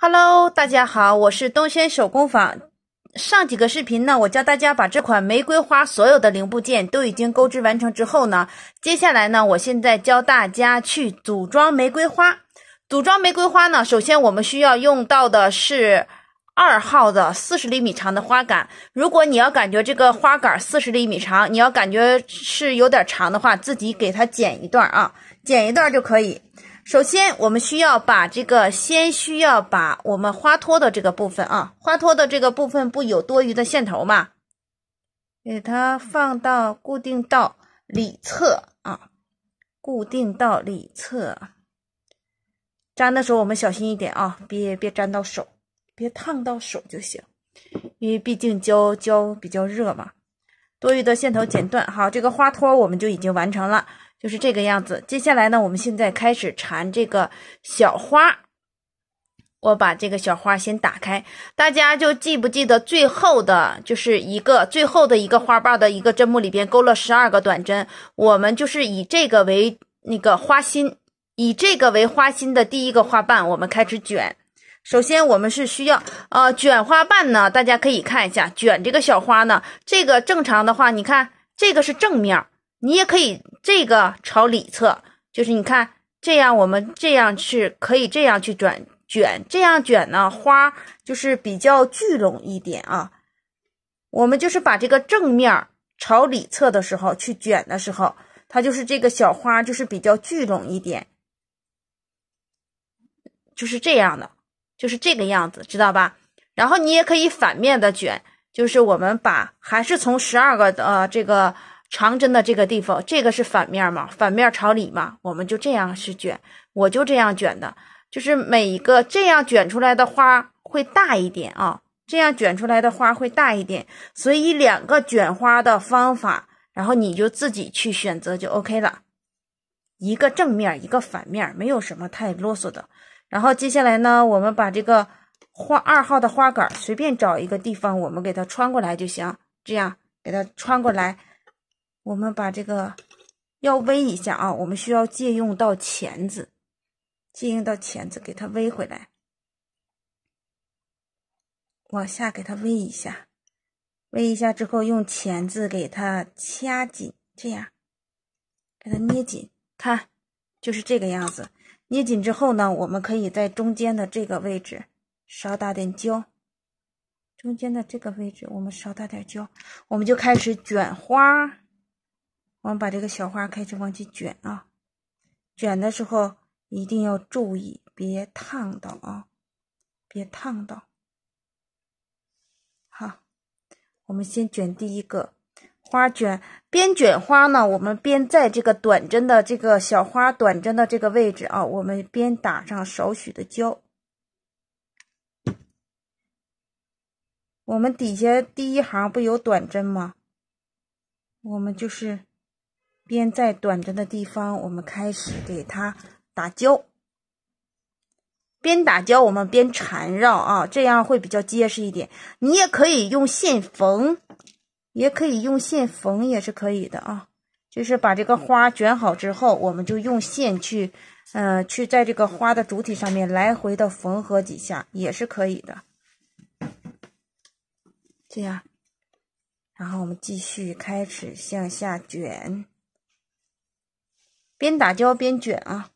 Hello，大家好，我是东轩手工坊。上几个视频呢，我教大家把这款玫瑰花所有的零部件都已经钩织完成之后呢，接下来呢，我现在教大家去组装玫瑰花。组装玫瑰花呢，首先我们需要用到的是二号的四十厘米长的花杆。如果你要感觉这个花杆四十厘米长，你要感觉是有点长的话，自己给它剪一段啊，剪一段就可以。首先，我们需要把这个先需要把我们花托的这个部分啊，花托的这个部分不有多余的线头吗？给它放到固定到里侧啊，固定到里侧。粘的时候我们小心一点啊，别别粘到手，别烫到手就行，因为毕竟胶胶比较热嘛。多余的线头剪断，好，这个花托我们就已经完成了。就是这个样子，接下来呢，我们现在开始缠这个小花。我把这个小花先打开，大家就记不记得最后的，就是一个最后的一个花瓣的一个针目里边勾了十二个短针。我们就是以这个为那个花心，以这个为花心的第一个花瓣，我们开始卷。首先，我们是需要呃卷花瓣呢，大家可以看一下卷这个小花呢，这个正常的话，你看这个是正面。你也可以这个朝里侧，就是你看这样，我们这样是可以这样去转卷，这样卷呢花就是比较聚拢一点啊。我们就是把这个正面朝里侧的时候去卷的时候，它就是这个小花就是比较聚拢一点，就是这样的，就是这个样子，知道吧？然后你也可以反面的卷，就是我们把还是从十二个呃这个。长针的这个地方，这个是反面嘛，反面朝里嘛，我们就这样是卷，我就这样卷的，就是每一个这样卷出来的花会大一点啊，这样卷出来的花会大一点，所以两个卷花的方法，然后你就自己去选择就 OK 了，一个正面，一个反面，没有什么太啰嗦的。然后接下来呢，我们把这个花二号的花杆随便找一个地方，我们给它穿过来就行，这样给它穿过来。我们把这个要煨一下啊，我们需要借用到钳子，借用到钳子给它煨回来，往下给它煨一下，煨一下之后用钳子给它掐紧，这样给它捏紧，看就是这个样子。捏紧之后呢，我们可以在中间的这个位置少打点胶，中间的这个位置我们少打点胶，我们就开始卷花。我们把这个小花开始往起卷啊，卷的时候一定要注意，别烫到啊，别烫到。好，我们先卷第一个花卷。边卷花呢，我们边在这个短针的这个小花短针的这个位置啊，我们边打上少许的胶。我们底下第一行不有短针吗？我们就是。边在短针的地方，我们开始给它打胶。边打胶，我们边缠绕啊，这样会比较结实一点。你也可以用线缝，也可以用线缝，也是可以的啊。就是把这个花卷好之后，我们就用线去，嗯，去在这个花的主体上面来回的缝合几下，也是可以的。这样，然后我们继续开始向下卷。边打胶边卷啊！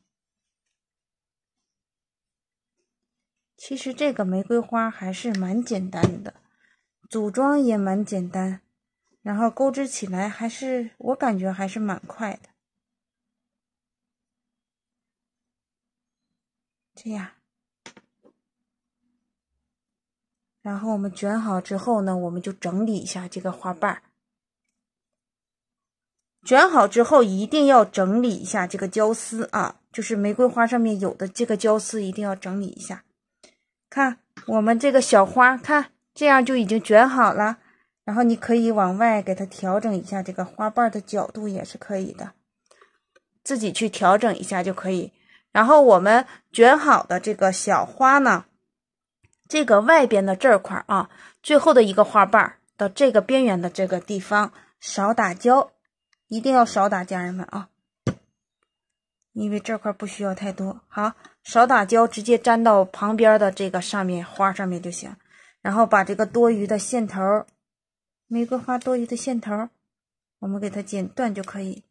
其实这个玫瑰花还是蛮简单的，组装也蛮简单，然后钩织起来还是我感觉还是蛮快的。这样，然后我们卷好之后呢，我们就整理一下这个花瓣儿。卷好之后一定要整理一下这个胶丝啊，就是玫瑰花上面有的这个胶丝一定要整理一下。看我们这个小花，看这样就已经卷好了。然后你可以往外给它调整一下这个花瓣的角度也是可以的，自己去调整一下就可以。然后我们卷好的这个小花呢，这个外边的这块啊，最后的一个花瓣到这个边缘的这个地方少打胶。一定要少打家人们啊，因为这块不需要太多。好，少打胶，直接粘到旁边的这个上面花上面就行。然后把这个多余的线头，玫瑰花多余的线头，我们给它剪断就可以。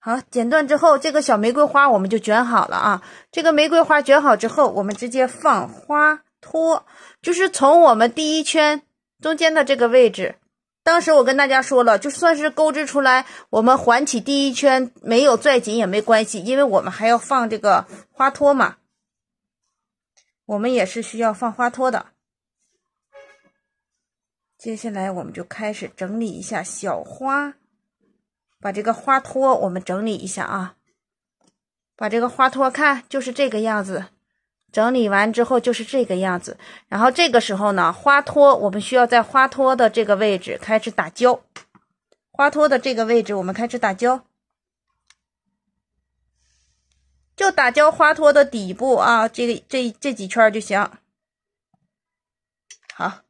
好，剪断之后，这个小玫瑰花我们就卷好了啊。这个玫瑰花卷好之后，我们直接放花托，就是从我们第一圈。中间的这个位置，当时我跟大家说了，就算是钩织出来，我们环起第一圈没有拽紧也没关系，因为我们还要放这个花托嘛，我们也是需要放花托的。接下来我们就开始整理一下小花，把这个花托我们整理一下啊，把这个花托看，就是这个样子。整理完之后就是这个样子，然后这个时候呢，花托我们需要在花托的这个位置开始打胶，花托的这个位置我们开始打胶，就打胶花托的底部啊，这个这这几圈就行。好，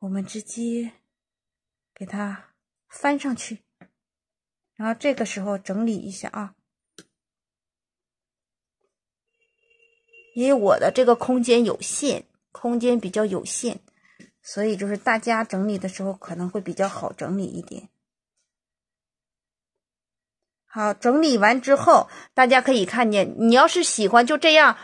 我们直接给它翻上去，然后这个时候整理一下啊。因为我的这个空间有限，空间比较有限，所以就是大家整理的时候可能会比较好整理一点。好，整理完之后，大家可以看见，你要是喜欢就这样，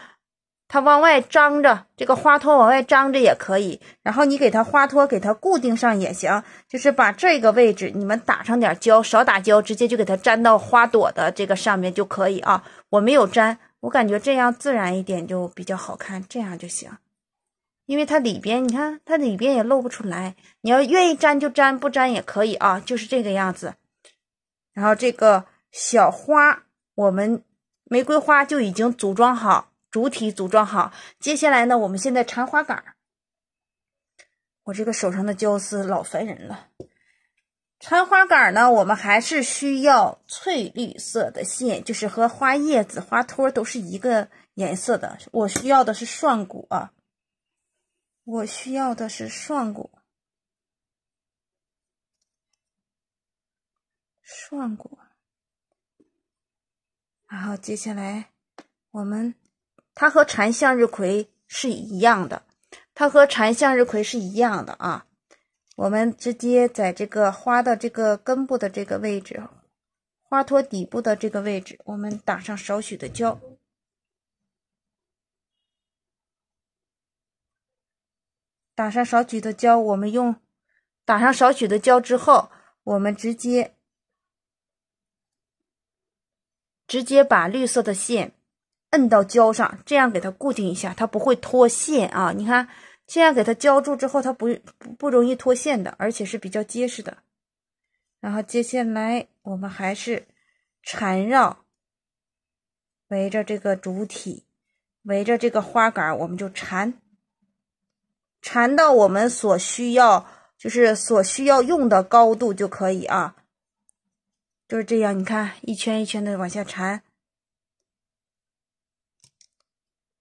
它往外张着，这个花托往外张着也可以。然后你给它花托给它固定上也行，就是把这个位置你们打上点胶，少打胶，直接就给它粘到花朵的这个上面就可以啊。我没有粘。我感觉这样自然一点就比较好看，这样就行。因为它里边，你看它里边也露不出来。你要愿意粘就粘，不粘也可以啊，就是这个样子。然后这个小花，我们玫瑰花就已经组装好，主体组装好。接下来呢，我们现在缠花杆。我这个手上的胶丝老烦人了。缠花杆呢？我们还是需要翠绿色的线，就是和花叶子、花托都是一个颜色的。我需要的是双股啊，我需要的是双股，双股。然后接下来，我们它和缠向日葵是一样的，它和缠向日葵是一样的啊。我们直接在这个花的这个根部的这个位置，花托底部的这个位置，我们打上少许的胶。打上少许的胶，我们用打上少许的胶之后，我们直接直接把绿色的线摁到胶上，这样给它固定一下，它不会脱线啊！你看。这样给它浇筑之后，它不不不容易脱线的，而且是比较结实的。然后接下来我们还是缠绕，围着这个主体，围着这个花杆，我们就缠，缠到我们所需要，就是所需要用的高度就可以啊。就是这样，你看一圈一圈的往下缠。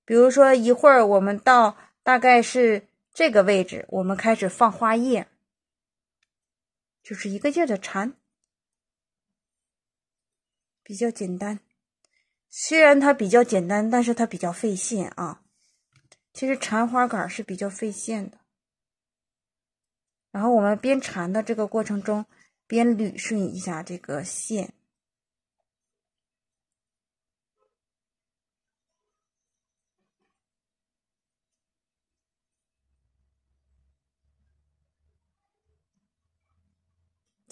比如说一会儿我们到。大概是这个位置，我们开始放花叶，就是一个劲儿的缠，比较简单。虽然它比较简单，但是它比较费线啊。其实缠花杆是比较费线的。然后我们边缠的这个过程中，边捋顺一下这个线。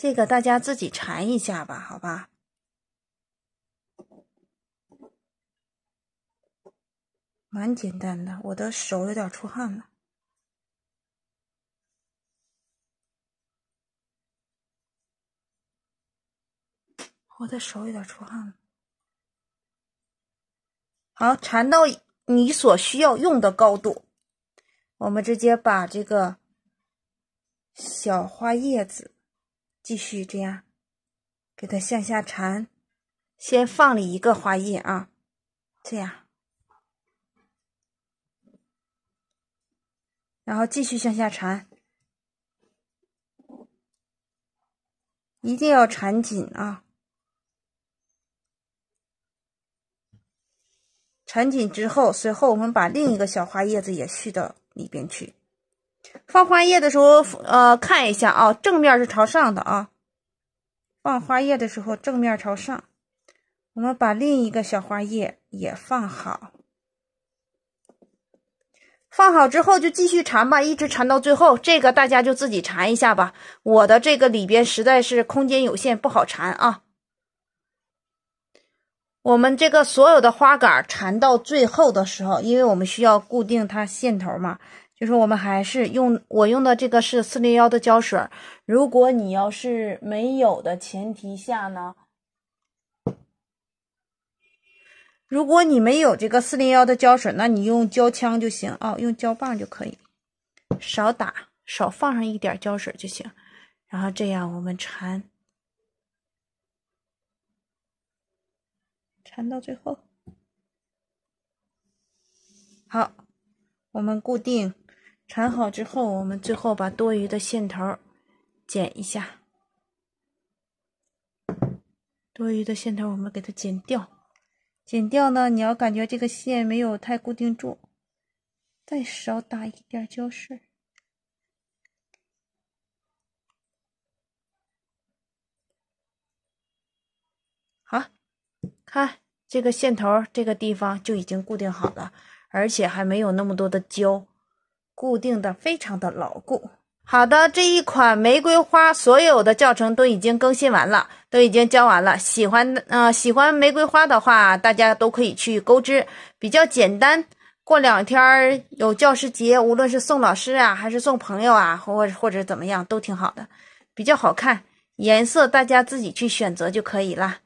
这个大家自己缠一下吧，好吧。蛮简单的，我的手有点出汗了，我的手有点出汗了。好，缠到你所需要用的高度，我们直接把这个小花叶子。继续这样给它向下缠，先放了一个花叶啊，这样，然后继续向下缠，一定要缠紧啊！缠紧之后，随后我们把另一个小花叶子也续到里边去。放花叶的时候，呃，看一下啊，正面是朝上的啊。放花叶的时候，正面朝上。我们把另一个小花叶也放好。放好之后就继续缠吧，一直缠到最后。这个大家就自己缠一下吧。我的这个里边实在是空间有限，不好缠啊。我们这个所有的花杆缠到最后的时候，因为我们需要固定它线头嘛。就是我们还是用我用的这个是四零幺的胶水，如果你要是没有的前提下呢，如果你没有这个四零幺的胶水，那你用胶枪就行啊，用胶棒就可以，少打少放上一点胶水就行，然后这样我们缠，缠到最后，好，我们固定。缠好之后，我们最后把多余的线头剪一下。多余的线头我们给它剪掉。剪掉呢？你要感觉这个线没有太固定住，再少打一点胶水。好看，这个线头这个地方就已经固定好了，而且还没有那么多的胶。固定的非常的牢固。好的，这一款玫瑰花所有的教程都已经更新完了，都已经教完了。喜欢嗯喜欢玫瑰花的话，大家都可以去钩织，比较简单。过两天有教师节，无论是送老师啊，还是送朋友啊，或或者怎么样，都挺好的，比较好看，颜色大家自己去选择就可以了。